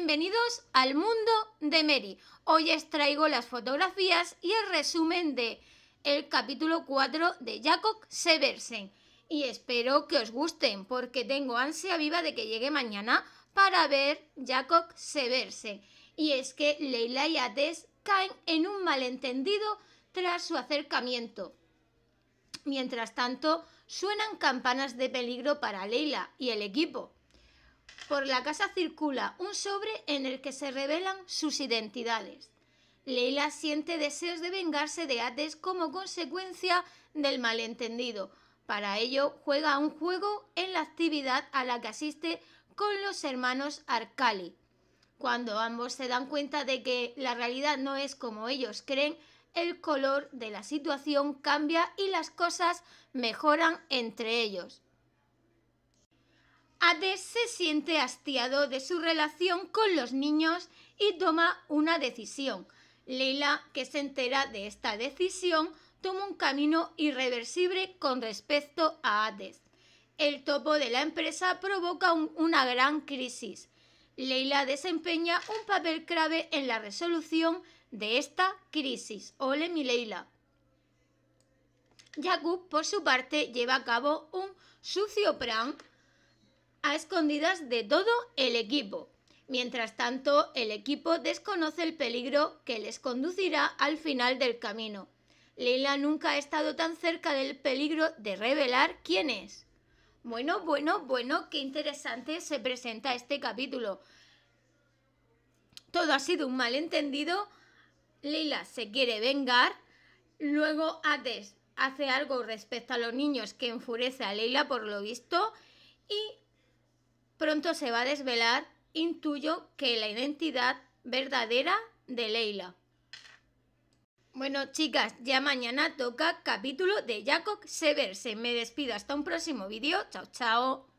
Bienvenidos al mundo de Mary. Hoy os traigo las fotografías y el resumen de el capítulo 4 de Jacob Seversen y espero que os gusten porque tengo ansia viva de que llegue mañana para ver Jacob Seversen. Y es que Leila y Ades caen en un malentendido tras su acercamiento. Mientras tanto, suenan campanas de peligro para Leila y el equipo por la casa circula un sobre en el que se revelan sus identidades. Leila siente deseos de vengarse de Hades como consecuencia del malentendido. Para ello juega un juego en la actividad a la que asiste con los hermanos Arcali. Cuando ambos se dan cuenta de que la realidad no es como ellos creen, el color de la situación cambia y las cosas mejoran entre ellos. Hades se siente hastiado de su relación con los niños y toma una decisión. Leila, que se entera de esta decisión, toma un camino irreversible con respecto a Hades. El topo de la empresa provoca una gran crisis. Leila desempeña un papel clave en la resolución de esta crisis. Ole mi Leila. Jakub, por su parte, lleva a cabo un sucio plan a escondidas de todo el equipo. Mientras tanto, el equipo desconoce el peligro que les conducirá al final del camino. Leila nunca ha estado tan cerca del peligro de revelar quién es. Bueno, bueno, bueno, qué interesante se presenta este capítulo. Todo ha sido un malentendido. Leila se quiere vengar. Luego Hades hace algo respecto a los niños que enfurece a Leila por lo visto. Y pronto se va a desvelar, intuyo que la identidad verdadera de Leila. Bueno, chicas, ya mañana toca capítulo de Jacob Seversen. Me despido hasta un próximo vídeo. Chao, chao.